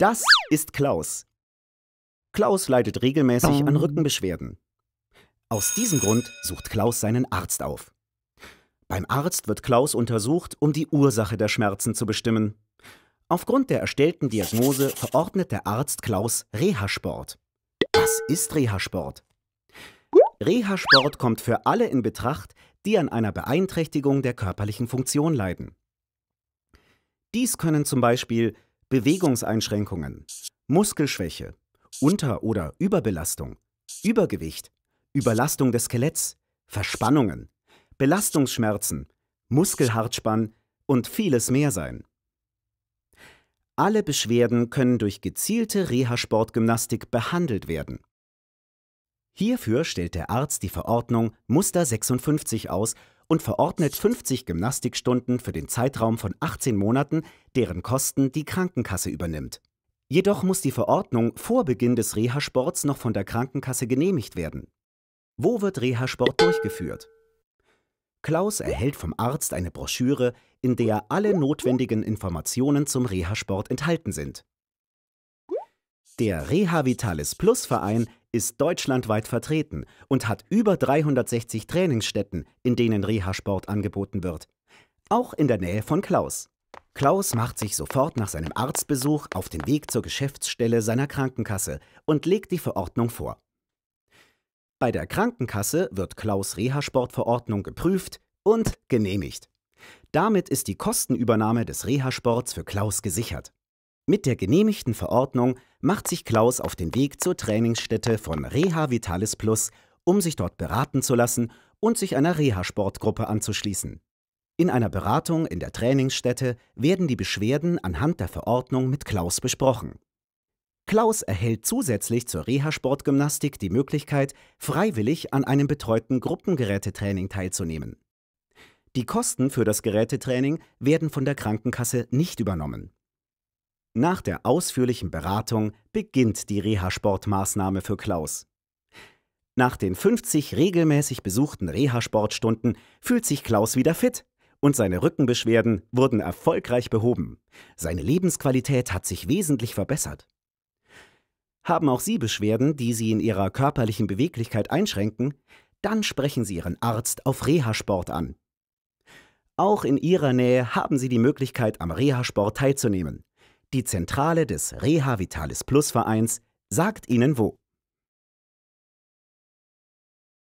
Das ist Klaus. Klaus leidet regelmäßig an Rückenbeschwerden. Aus diesem Grund sucht Klaus seinen Arzt auf. Beim Arzt wird Klaus untersucht, um die Ursache der Schmerzen zu bestimmen. Aufgrund der erstellten Diagnose verordnet der Arzt Klaus Reha-Sport. Was ist Reha-Sport? Reha-Sport kommt für alle in Betracht, die an einer Beeinträchtigung der körperlichen Funktion leiden. Dies können zum Beispiel Bewegungseinschränkungen, Muskelschwäche, Unter- oder Überbelastung, Übergewicht, Überlastung des Skeletts, Verspannungen, Belastungsschmerzen, Muskelhartspann und vieles mehr sein. Alle Beschwerden können durch gezielte Reha-Sportgymnastik behandelt werden. Hierfür stellt der Arzt die Verordnung Muster 56 aus und verordnet 50 Gymnastikstunden für den Zeitraum von 18 Monaten, deren Kosten die Krankenkasse übernimmt. Jedoch muss die Verordnung vor Beginn des Reha-Sports noch von der Krankenkasse genehmigt werden. Wo wird Reha-Sport durchgeführt? Klaus erhält vom Arzt eine Broschüre, in der alle notwendigen Informationen zum Reha-Sport enthalten sind. Der Reha Vitalis Plus Verein ist deutschlandweit vertreten und hat über 360 Trainingsstätten, in denen Reha-Sport angeboten wird. Auch in der Nähe von Klaus. Klaus macht sich sofort nach seinem Arztbesuch auf den Weg zur Geschäftsstelle seiner Krankenkasse und legt die Verordnung vor. Bei der Krankenkasse wird Klaus Reha-Sportverordnung geprüft und genehmigt. Damit ist die Kostenübernahme des Reha-Sports für Klaus gesichert. Mit der genehmigten Verordnung macht sich Klaus auf den Weg zur Trainingsstätte von Reha Vitalis Plus, um sich dort beraten zu lassen und sich einer Reha-Sportgruppe anzuschließen. In einer Beratung in der Trainingsstätte werden die Beschwerden anhand der Verordnung mit Klaus besprochen. Klaus erhält zusätzlich zur Reha-Sportgymnastik die Möglichkeit, freiwillig an einem betreuten Gruppengerätetraining teilzunehmen. Die Kosten für das Gerätetraining werden von der Krankenkasse nicht übernommen. Nach der ausführlichen Beratung beginnt die Reha-Sportmaßnahme für Klaus. Nach den 50 regelmäßig besuchten Reha-Sportstunden fühlt sich Klaus wieder fit und seine Rückenbeschwerden wurden erfolgreich behoben. Seine Lebensqualität hat sich wesentlich verbessert. Haben auch Sie Beschwerden, die Sie in Ihrer körperlichen Beweglichkeit einschränken? Dann sprechen Sie Ihren Arzt auf Reha-Sport an. Auch in Ihrer Nähe haben Sie die Möglichkeit, am Reha-Sport teilzunehmen. Die Zentrale des Rehavitalis Plus Vereins sagt Ihnen wo.